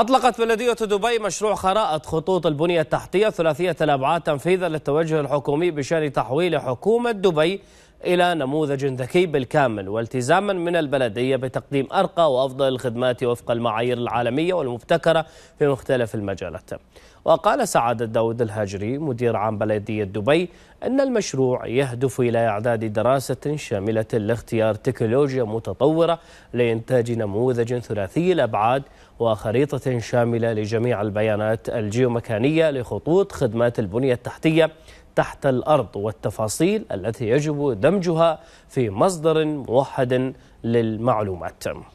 أطلقت بلدية دبي مشروع خرائط خطوط البنية التحتية ثلاثية الأبعاد تنفيذا للتوجه الحكومي بشأن تحويل حكومة دبي إلى نموذج ذكي بالكامل والتزاما من البلدية بتقديم أرقى وأفضل الخدمات وفق المعايير العالمية والمبتكرة في مختلف المجالات وقال سعادة داود الهاجري مدير عام بلدية دبي أن المشروع يهدف إلى إعداد دراسة شاملة لاختيار تكنولوجيا متطورة لإنتاج نموذج ثلاثي الأبعاد وخريطة شاملة لجميع البيانات الجيومكانية لخطوط خدمات البنية التحتية تحت الأرض والتفاصيل التي يجب دمجها في مصدر موحد للمعلومات